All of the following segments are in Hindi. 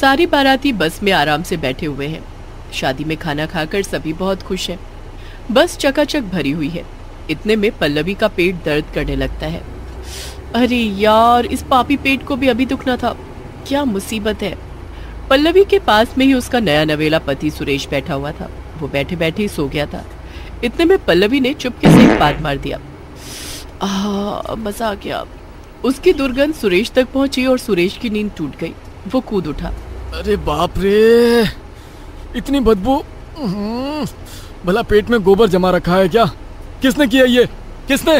सारे बाराती बस में आराम से बैठे हुए हैं शादी में खाना खाकर सभी बहुत खुश हैं बस चकाचक भरी हुई है इतने में पल्लवी का पेट दर्द करने लगता है अरे यार इस पापी पेट को भी अभी दुखना था क्या मुसीबत है पल्लवी के पास में ही उसका नया नवेला पति सुरेश बैठा हुआ था वो बैठे बैठे ही सो गया था इतने में पल्लवी ने चुपके से एक बात मार दिया मजा आ गया उसकी दुर्गंध सुरेश तक पहुंची और सुरेश की नींद टूट गई वो कूद उठा अरे बाप रे इतनी बदबू हम्म, भला पेट में गोबर जमा रखा है क्या किसने किया ये किसने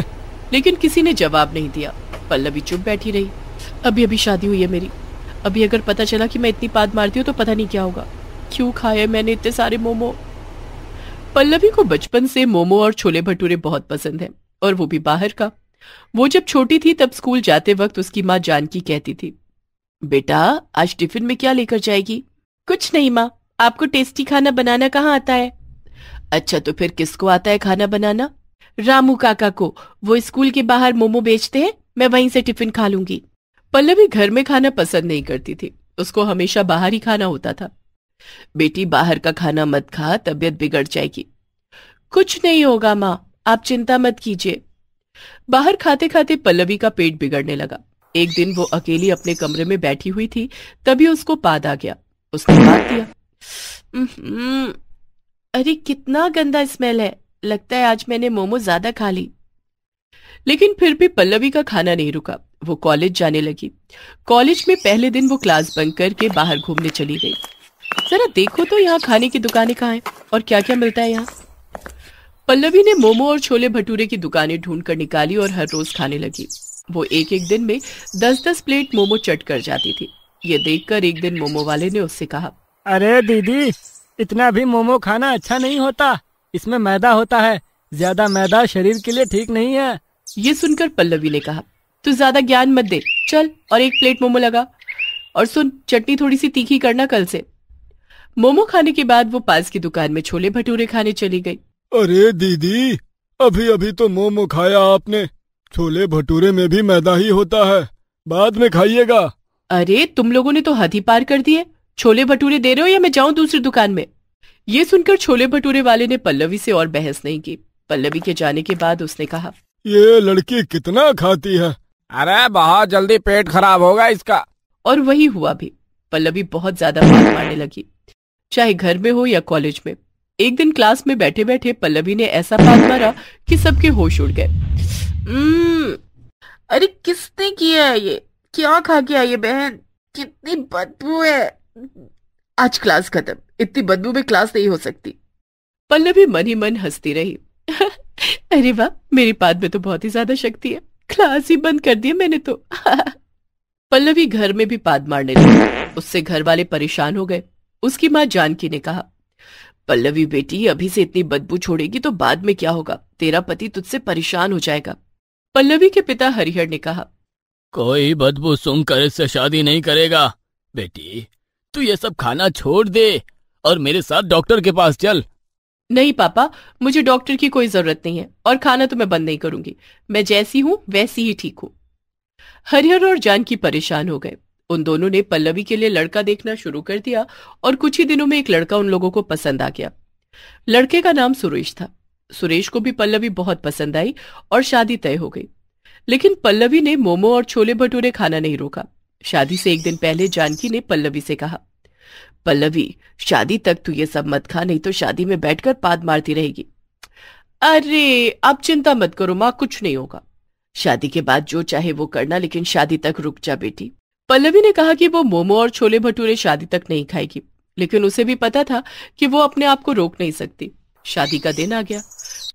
लेकिन किसी ने जवाब नहीं दिया पल्लवी चुप बैठी रही अभी अभी शादी हुई है मेरी अभी अगर पता चला कि मैं इतनी पाद मारती हूँ तो पता नहीं क्या होगा क्यों खाए मैंने इतने सारे मोमो पल्लवी को बचपन से मोमो और छोले भटूरे बहुत पसंद है और वो भी बाहर का वो जब छोटी थी तब स्कूल जाते वक्त उसकी माँ जानकी कहती थी बेटा आज टिफिन में क्या लेकर जाएगी कुछ नहीं माँ आपको टेस्टी खाना बनाना कहाँ आता है अच्छा तो फिर किसको आता है खाना बनाना रामू काका को वो स्कूल के बाहर मोमो बेचते हैं मैं वहीं से टिफिन खा लूंगी पल्लवी घर में खाना पसंद नहीं करती थी उसको हमेशा बाहर ही खाना होता था बेटी बाहर का खाना मत खा तबीयत बिगड़ जाएगी कुछ नहीं होगा माँ आप चिंता मत कीजिए बाहर खाते खाते पल्लवी का पेट बिगड़ने लगा एक दिन वो अकेली अपने कमरे में बैठी हुई थी तभी उसको पाद आ गया उसने हाथ दिया अरे कितना गंदा स्मेल है लगता है आज मैंने मोमो ज्यादा खा ली लेकिन फिर भी पल्लवी का खाना नहीं रुका वो कॉलेज जाने लगी कॉलेज में पहले दिन वो क्लास बंक करके बाहर घूमने चली गई जरा देखो तो यहाँ खाने की दुकानें कहा है और क्या क्या मिलता है यहाँ पल्लवी ने मोमो और छोले भटूरे की दुकानें ढूंढकर निकाली और हर रोज खाने लगी वो एक एक दिन में दस दस प्लेट मोमो चट कर जाती थी ये देखकर एक दिन मोमो वाले ने उससे कहा अरे दीदी इतना भी मोमो खाना अच्छा नहीं होता इसमें मैदा होता है ज्यादा मैदा शरीर के लिए ठीक नहीं है ये सुनकर पल्लवी ने कहा तू ज्यादा ज्ञान मत दे चल और एक प्लेट मोमो लगा और सुन चटनी थोड़ी सी तीखी करना कल से मोमो खाने के बाद वो पास की दुकान में छोले भटूरे खाने चली गई अरे दीदी अभी अभी तो मोमो खाया आपने छोले भटूरे में भी मैदा ही होता है बाद में खाइएगा अरे तुम लोगों ने तो हद ही पार कर दिए छोले भटूरे दे रहे हो या मैं जाऊं दूसरी दुकान में ये सुनकर छोले भटूरे वाले ने पल्लवी से और बहस नहीं की पल्लवी के जाने के बाद उसने कहा ये लड़की कितना खाती है अरे बहुत जल्दी पेट खराब होगा इसका और वही हुआ भी पल्लवी बहुत ज्यादा पेट मारने लगी चाहे घर में हो या कॉलेज में एक दिन क्लास में बैठे बैठे पल्लवी ने ऐसा पात मारा कि सबके होश उड़ गए हम्म। अरे किसने किया है ये क्या खा के आई है बहन कितनी बदबू है आज क्लास खत्म इतनी बदबू में क्लास नहीं हो सकती पल्लवी मन ही मन हंसती रही अरे वाह मेरे पाद में तो बहुत ही ज्यादा शक्ति है क्लास ही बंद कर दिया मैंने तो पल्लवी घर में भी पाद मारने लगी उससे घर वाले परेशान हो गए उसकी माँ जानकी ने कहा पल्लवी बेटी अभी से इतनी बदबू छोड़ेगी तो बाद में क्या होगा तेरा पति तुझसे परेशान हो जाएगा पल्लवी के पिता हरिहर ने कहा कोई बदबू सुनकर इससे शादी नहीं करेगा बेटी तू ये सब खाना छोड़ दे और मेरे साथ डॉक्टर के पास चल नहीं पापा मुझे डॉक्टर की कोई जरूरत नहीं है और खाना तो मैं बंद नहीं करूंगी मैं जैसी हूं वैसी ही ठीक हूं हरिहर और जानकी परेशान हो गए उन दोनों ने पल्लवी के लिए लड़का देखना शुरू कर दिया और कुछ ही दिनों में एक लड़का उन लोगों को पसंद आ गया लड़के का नाम सुरेश था सुरेश को भी पल्लवी बहुत पसंद आई और शादी तय हो गई लेकिन पल्लवी ने मोमो और छोले भटूरे खाना नहीं रोका शादी से एक दिन पहले जानकी ने पल्लवी से कहा पल्लवी शादी तक तू ये सब मत खा नहीं तो शादी में बैठकर पाद मारती रहेगी अरे आप चिंता मत करो माँ कुछ नहीं होगा शादी के बाद जो चाहे वो करना लेकिन शादी तक रुक जा बेटी पल्लवी ने कहा कि वो मोमो और छोले भटूरे शादी तक नहीं खाएगी लेकिन उसे भी पता था कि वो अपने आप को रोक नहीं सकती शादी का दिन आ गया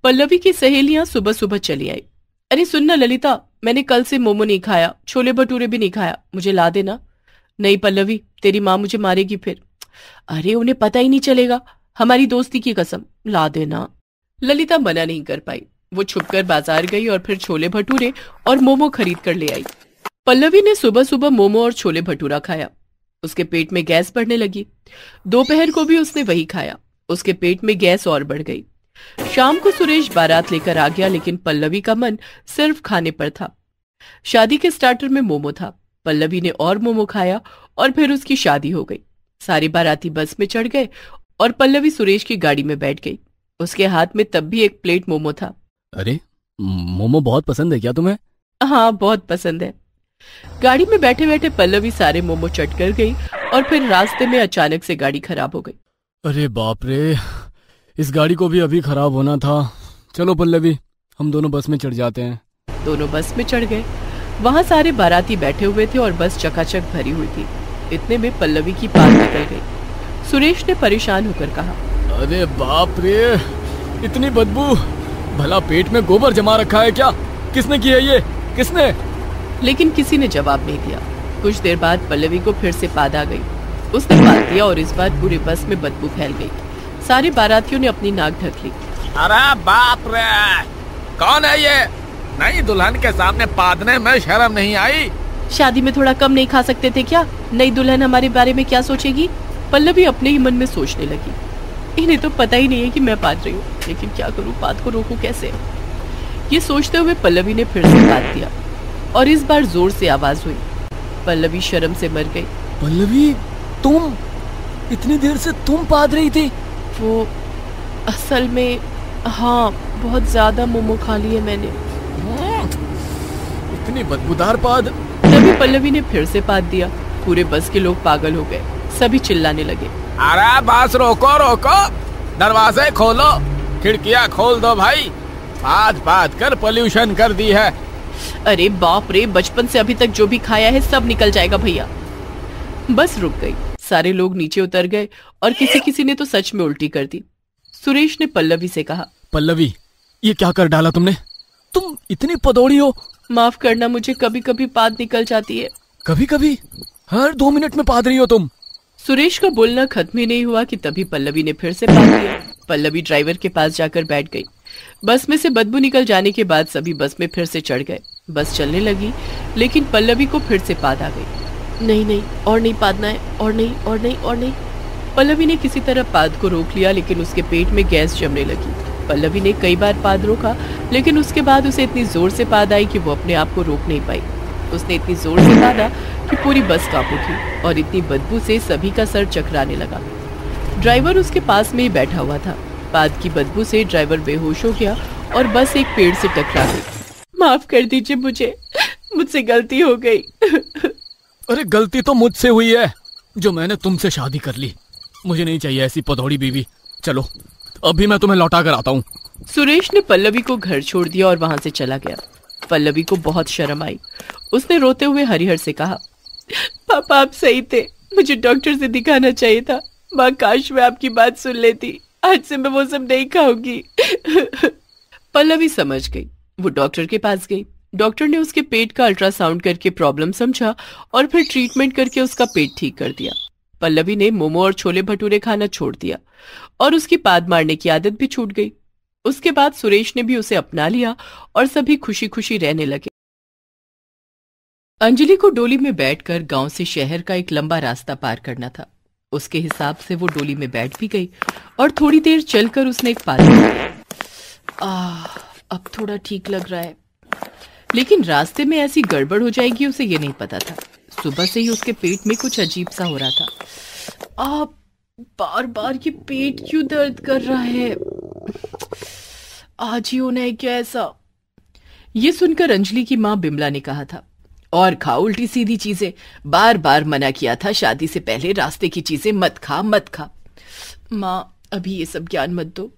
पल्लवी की सहेलियां सुबह सुबह चली आई अरे सुनना ललिता मैंने कल से मोमो नहीं खाया छोले भटूरे भी नहीं खाया मुझे ला देना नहीं पल्लवी तेरी माँ मुझे मारेगी फिर अरे उन्हें पता ही नहीं चलेगा हमारी दोस्ती की कसम ला देना ललिता मना नहीं कर पाई वो छुपकर बाजार गई और फिर छोले भटूरे और मोमो खरीद कर ले आई पल्लवी ने सुबह सुबह मोमो और छोले भटूरा खाया उसके पेट में गैस बढ़ने लगी दोपहर को भी उसने वही खाया उसके पेट में गैस और बढ़ गई शाम को सुरेश बारात लेकर आ गया लेकिन पल्लवी का मन सिर्फ खाने पर था शादी के स्टार्टर में मोमो था पल्लवी ने और मोमो खाया और फिर उसकी शादी हो गई सारी बाराती बस में चढ़ गए और पल्लवी सुरेश की गाड़ी में बैठ गई उसके हाथ में तब भी एक प्लेट मोमो था अरे मोमो बहुत पसंद है क्या तुम्हें हाँ बहुत पसंद है गाड़ी में बैठे बैठे पल्लवी सारे मोमो चट कर गई और फिर रास्ते में अचानक से गाड़ी खराब हो गई अरे बाप रे इस गाड़ी को भी अभी खराब होना था चलो पल्लवी हम दोनों बस में चढ़ जाते हैं दोनों बस में चढ़ गए वहाँ सारे बाराती बैठे हुए थे और बस चकाचक भरी हुई थी इतने में पल्लवी की पार निकल गई सुरेश ने परेशान होकर कहा अरे बाप रे इतनी बदबू भला पेट में गोबर जमा रखा है क्या किसने की है ये किसने लेकिन किसी ने जवाब नहीं दिया कुछ देर बाद पल्लवी को फिर से पाद आ गई उसने मार दिया और इस बार पूरे बस में बदबू फैल गई सारे बारातियों ने अपनी नाक ढक ली अरे बाप रे कौन है ये नहीं दुल्हन के सामने पादने में शर्म नहीं आई शादी में थोड़ा कम नहीं खा सकते थे क्या नई दुल्हन हमारे बारे में क्या सोचेगी पल्लवी अपने ही मन में सोचने लगी इन्हें तो पता ही नहीं है कि मैं पाद रही हूँ लेकिन क्या करूँ पाद को रोकू कैसे ये सोचते हुए पल्लवी ने फिर से पाद दिया और इस बार जोर से आवाज हुई पल्लवी शर्म से मर गई पल्लवी तुम इतनी देर से तुम पाद रही थी वो असल में हाँ बहुत ज्यादा मोमो खा लिए मैंने हम्म, इतनी बदबूदार पाद तभी पल्लवी ने फिर से पाद दिया पूरे बस के लोग पागल हो गए सभी चिल्लाने लगे अरे बस रोको रोको दरवाजे खोलो खिड़कियाँ खोल दो भाई पाद पाद कर पोल्यूशन कर दी है अरे बाप रे बचपन से अभी तक जो भी खाया है सब निकल जाएगा भैया बस रुक गई सारे लोग नीचे उतर गए और किसी किसी ने तो सच में उल्टी कर दी सुरेश ने पल्लवी से कहा पल्लवी ये क्या कर डाला तुमने तुम इतनी पदौड़ी हो माफ करना मुझे कभी कभी पाद निकल जाती है कभी कभी हर दो मिनट में पाद रही हो तुम सुरेश का बोलना खत्म ही नहीं हुआ कि तभी पल्लवी ने फिर से पाद लिया पल्लवी ड्राइवर के पास जाकर बैठ गई बस में से बदबू निकल जाने के बाद सभी बस में फिर से चढ़ गए बस चलने लगी लेकिन पल्लवी को फिर से पाद आ गई नहीं नहीं और नहीं पादना है और नहीं और नहीं और नहीं पल्लवी ने किसी तरह पाद को रोक लिया लेकिन उसके पेट में गैस जमने लगी पल्लवी ने कई बार पाद रोका लेकिन उसके बाद उसे इतनी जोर से पाद आई कि वो अपने आप को रोक नहीं पाई उसने इतनी जोर से पादा कि पूरी बस कांप उठी और इतनी बदबू से सभी का सर चकराने लगा ड्राइवर उसके पास में ही बैठा हुआ था पाद की बदबू से ड्राइवर बेहोश हो गया और बस एक पेड़ से टकरा गई माफ कर दीजिए मुझे मुझसे गलती हो गई अरे गलती तो मुझसे हुई है जो मैंने तुमसे शादी कर ली मुझे नहीं चाहिए ऐसी पदौड़ी बीवी चलो अभी मैं तुम्हें लौटा कर आता हूँ सुरेश ने पल्लवी को घर छोड़ दिया और वहां से चला गया पल्लवी को बहुत शर्म आई उसने रोते हुए हरिहर से कहा पापा आप सही थे मुझे डॉक्टर से दिखाना चाहिए था माँ काश मैं आपकी बात सुन लेती आज से मैं वो सब नहीं खाऊंगी पल्लवी समझ गई वो डॉक्टर के पास गई डॉक्टर ने उसके पेट का अल्ट्रासाउंड करके प्रॉब्लम समझा और फिर ट्रीटमेंट करके उसका पेट ठीक कर दिया पल्लवी ने मोमो और छोले भटूरे खाना छोड़ दिया और उसकी पाद मारने की आदत भी छूट गई उसके बाद सुरेश ने भी उसे अपना लिया और सभी खुशी खुशी रहने लगे अंजलि को डोली में बैठकर गांव से शहर का एक लंबा रास्ता पार करना था उसके हिसाब से वो डोली में बैठ भी गई और थोड़ी देर चलकर उसने एक पाद अब थोड़ा ठीक लग रहा है लेकिन रास्ते में ऐसी गड़बड़ हो जाएगी उसे ये नहीं पता था सुबह से ही उसके पेट में कुछ अजीब सा हो रहा था आप बार बार ये पेट क्यों दर्द कर रहा है आज ही होना है क्या ऐसा ये सुनकर अंजलि की माँ बिमला ने कहा था और खा उल्टी सीधी चीजें बार बार मना किया था शादी से पहले रास्ते की चीजें मत खा मत खा माँ अभी ये सब ज्ञान मत दो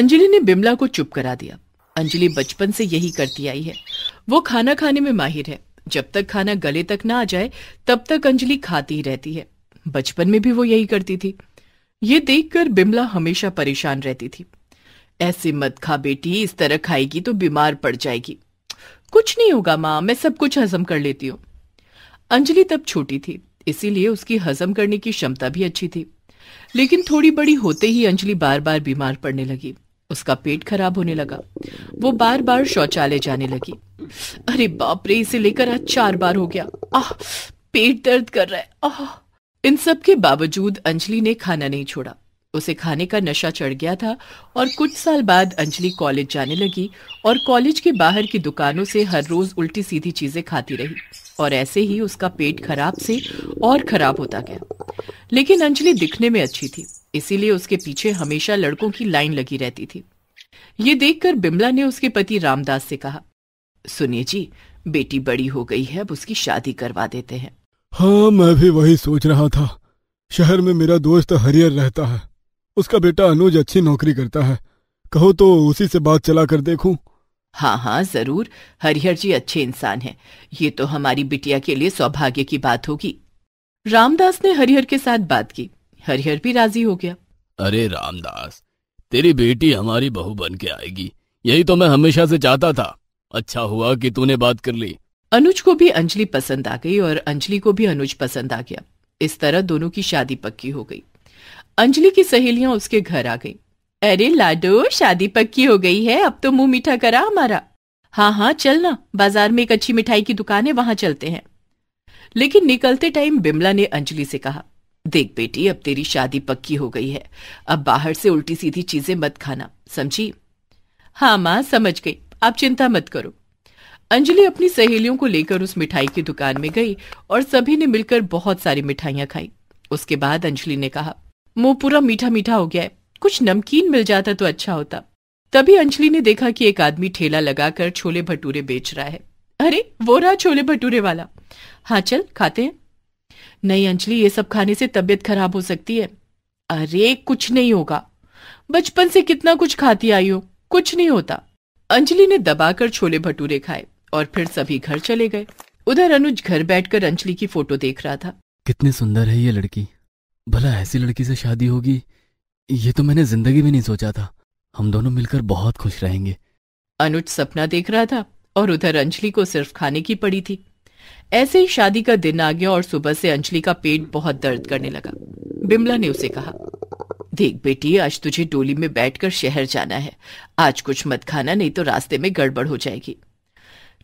अंजलि ने बिमला को चुप करा दिया अंजलि बचपन से यही करती आई है वो खाना खाने में माहिर है जब तक खाना गले तक ना आ जाए तब तक अंजलि खाती ही रहती है बचपन में भी वो यही करती थी ये देखकर बिमला हमेशा परेशान रहती थी ऐसे मत खा बेटी इस तरह खाएगी तो बीमार पड़ जाएगी कुछ नहीं होगा माँ मैं सब कुछ हजम कर लेती हूँ अंजलि तब छोटी थी इसीलिए उसकी हजम करने की क्षमता भी अच्छी थी लेकिन थोड़ी बड़ी होते ही अंजलि बार बार बीमार पड़ने लगी उसका पेट खराब होने लगा वो बार बार शौचालय जाने लगी अरे बाप रे इसे लेकर आज चार बार हो गया आह पेट दर्द कर रहा है आह इन सब के बावजूद अंजलि ने खाना नहीं छोड़ा उसे खाने का नशा चढ़ गया था और कुछ साल बाद अंजलि कॉलेज जाने लगी और कॉलेज के बाहर की दुकानों से हर रोज उल्टी सीधी चीजें खाती रही और ऐसे ही उसका पेट खराब से और खराब होता गया लेकिन अंजलि दिखने में अच्छी थी इसीलिए उसके पीछे हमेशा लड़कों की लाइन लगी रहती थी ये देखकर बिमला ने उसके पति रामदास से कहा सुनिए जी बेटी बड़ी हो गई है अब उसकी शादी करवा देते हैं हाँ मैं भी वही सोच रहा था शहर में मेरा दोस्त हरियर रहता है उसका बेटा अनुज अच्छी नौकरी करता है कहो तो उसी से बात चला कर देखू हाँ हाँ जरूर हरिहर जी अच्छे इंसान हैं ये तो हमारी बिटिया के लिए सौभाग्य की बात होगी रामदास ने हरिहर के साथ बात की हरिहर भी राजी हो गया अरे रामदास तेरी बेटी हमारी बहू बन के आएगी यही तो मैं हमेशा से चाहता था अच्छा हुआ कि तूने बात कर ली अनुज को भी अंजलि पसंद आ गई और अंजलि को भी अनुज पसंद आ गया इस तरह दोनों की शादी पक्की हो गई अंजलि की सहेलियां उसके घर आ गई अरे लाडो शादी पक्की हो गई है अब तो मुंह मीठा करा हमारा हाँ हाँ चलना बाजार में एक अच्छी मिठाई की दुकान है वहां चलते हैं लेकिन निकलते टाइम बिमला ने अंजलि से कहा देख बेटी अब तेरी शादी पक्की हो गई है अब बाहर से उल्टी सीधी चीजें मत खाना समझी हाँ माँ समझ गई आप चिंता मत करो अंजलि अपनी सहेलियों को लेकर उस मिठाई की दुकान में गई और सभी ने मिलकर बहुत सारी मिठाइयां खाई उसके बाद अंजलि ने कहा मुंह पूरा मीठा मीठा हो गया है कुछ नमकीन मिल जाता तो अच्छा होता तभी अंजलि ने देखा कि एक आदमी ठेला लगाकर छोले भटूरे बेच रहा है अरे वो रहा छोले भटूरे वाला हाँ चल खाते हैं नहीं अंजलि ये सब खाने से तबीयत खराब हो सकती है अरे कुछ नहीं होगा बचपन से कितना कुछ खाती आई हो कुछ नहीं होता अंजलि ने दबाकर छोले भटूरे खाए और फिर सभी घर चले गए उधर अनुज घर बैठकर अंजलि की फोटो देख रहा था कितनी सुंदर है ये लड़की भला ऐसी लड़की से शादी होगी ये तो मैंने जिंदगी में नहीं सोचा था हम दोनों मिलकर बहुत खुश रहेंगे अनुज सपना देख रहा था और उधर अंजलि को सिर्फ खाने की पड़ी थी ऐसे ही शादी का दिन आ गया और सुबह से अंजलि का पेट बहुत दर्द करने लगा बिमला ने उसे कहा देख बेटी आज तुझे डोली में बैठकर शहर जाना है आज कुछ मत खाना नहीं तो रास्ते में गड़बड़ हो जाएगी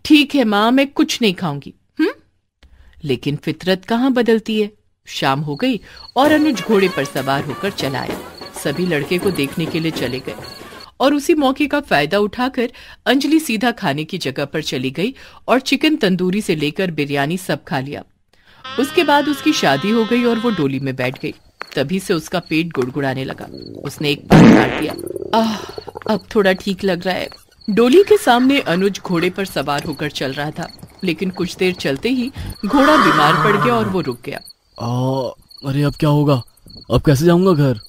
ठीक है माँ मैं कुछ नहीं खाऊंगी हम्म लेकिन फितरत कहाँ बदलती है शाम हो गई और अनुज घोड़े पर सवार होकर चला आया सभी लड़के को देखने के लिए चले गए और उसी मौके का फायदा उठाकर अंजलि सीधा खाने की जगह पर चली गई और चिकन तंदूरी से लेकर बिरयानी सब खा लिया उसके बाद उसकी शादी हो गई और वो डोली में बैठ गई तभी से उसका पेट गुड़गुड़ाने लगा उसने एक पान काट दिया आह अब थोड़ा ठीक लग रहा है डोली के सामने अनुज घोड़े पर सवार होकर चल रहा था लेकिन कुछ देर चलते ही घोड़ा बीमार पड़ गया और वो रुक गया आ, अरे अब क्या होगा अब कैसे जाऊंगा घर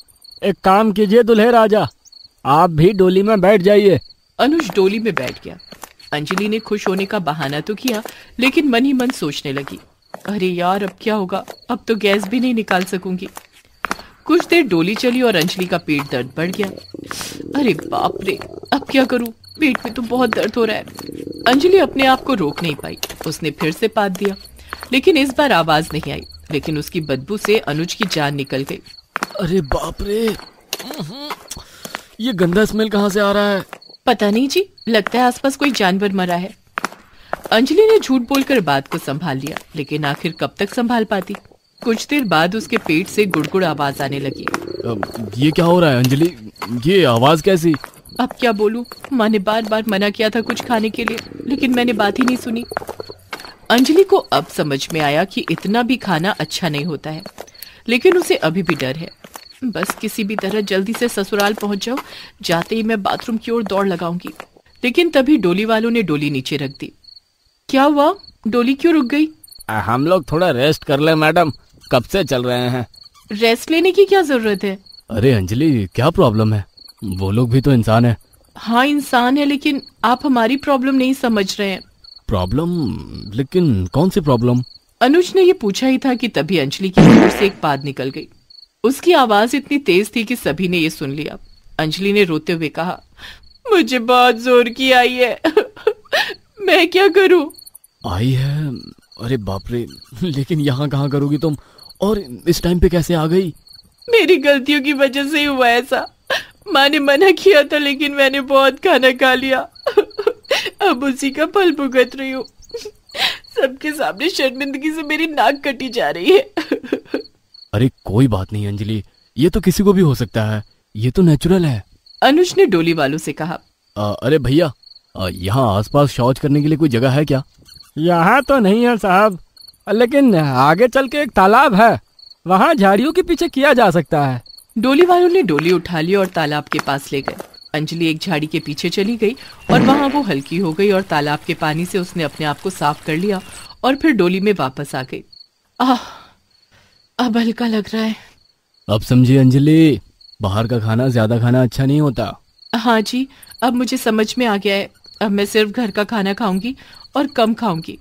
एक काम कीजिए दुल्हे राजा आप भी डोली में बैठ जाइए अनुज डोली में बैठ गया अंजलि ने खुश होने का बहाना तो किया लेकिन मन ही मन सोचने लगी अरे यार अब क्या होगा अब तो गैस भी नहीं निकाल सकूंगी कुछ देर डोली चली और अंजलि का पेट दर्द बढ़ गया अरे बाप रे अब क्या करूं पेट में तो बहुत दर्द हो रहा है अंजलि अपने आप को रोक नहीं पाई उसने फिर से पात दिया लेकिन इस बार आवाज नहीं आई लेकिन उसकी बदबू से अनुज की जान निकल गई अरे बाप रे हम्म, ये गंदा स्मेल कहाँ से आ रहा है पता नहीं जी लगता है आसपास कोई जानवर मरा है अंजलि ने झूठ बोलकर बात को संभाल लिया लेकिन आखिर कब तक संभाल पाती कुछ देर बाद उसके पेट से गुड़गुड़ आवाज आने लगी ये क्या हो रहा है अंजलि ये आवाज कैसी अब क्या बोलूं माँ ने बार बार मना किया था कुछ खाने के लिए लेकिन मैंने बात ही नहीं सुनी अंजलि को अब समझ में आया कि इतना भी खाना अच्छा नहीं होता है लेकिन उसे अभी भी डर है बस किसी भी तरह जल्दी से ससुराल पहुंच जाओ जाते ही मैं बाथरूम की ओर दौड़ लगाऊंगी लेकिन तभी डोली वालों ने डोली नीचे रख दी क्या हुआ डोली क्यों रुक गई हम लोग थोड़ा रेस्ट कर ले मैडम कब से चल रहे हैं रेस्ट लेने की क्या जरूरत है अरे अंजलि क्या प्रॉब्लम है वो लोग भी तो इंसान है हाँ इंसान है लेकिन आप हमारी प्रॉब्लम नहीं समझ रहे हैं प्रॉब्लम लेकिन कौन सी प्रॉब्लम अनुज ने ये पूछा ही था कि तभी अंजलि की से एक बात निकल गई उसकी आवाज इतनी तेज थी कि सभी ने ये सुन लिया अंजलि ने रोते हुए कहा मुझे बहुत जोर की आई है मैं क्या करूं आई है अरे बाप रे लेकिन यहाँ कहाँ करोगी तुम और इस टाइम पे कैसे आ गई मेरी गलतियों की वजह से ही हुआ ऐसा माँ ने मना किया था लेकिन मैंने बहुत खाना खा लिया अब उसी का फल भुगत रही हूँ सबके सामने शर्मिंदगी से मेरी नाक कटी जा रही है अरे कोई बात नहीं अंजलि ये तो किसी को भी हो सकता है ये तो नेचुरल है अनुज ने डोली वालों से कहा आ, अरे भैया यहाँ आसपास शौच करने के लिए कोई जगह है क्या यहाँ तो नहीं है साहब लेकिन आगे चल के एक तालाब है वहाँ झाड़ियों के पीछे किया जा सकता है डोली वालों ने डोली उठा ली और तालाब के पास ले गए अंजलि एक झाड़ी के पीछे चली गई और वहाँ वो हल्की हो गई और तालाब के पानी से उसने अपने आप को साफ कर लिया और फिर डोली में वापस आ गई आह अब हल्का लग रहा है अब समझिए अंजलि बाहर का खाना ज्यादा खाना अच्छा नहीं होता हाँ जी अब मुझे समझ में आ गया है अब मैं सिर्फ घर का खाना खाऊंगी और कम खाऊंगी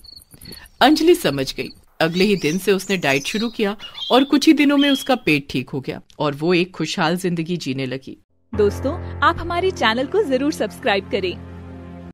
अंजलि समझ गई अगले ही दिन से उसने डाइट शुरू किया और कुछ ही दिनों में उसका पेट ठीक हो गया और वो एक खुशहाल जिंदगी जीने लगी दोस्तों आप हमारे चैनल को जरूर सब्सक्राइब करें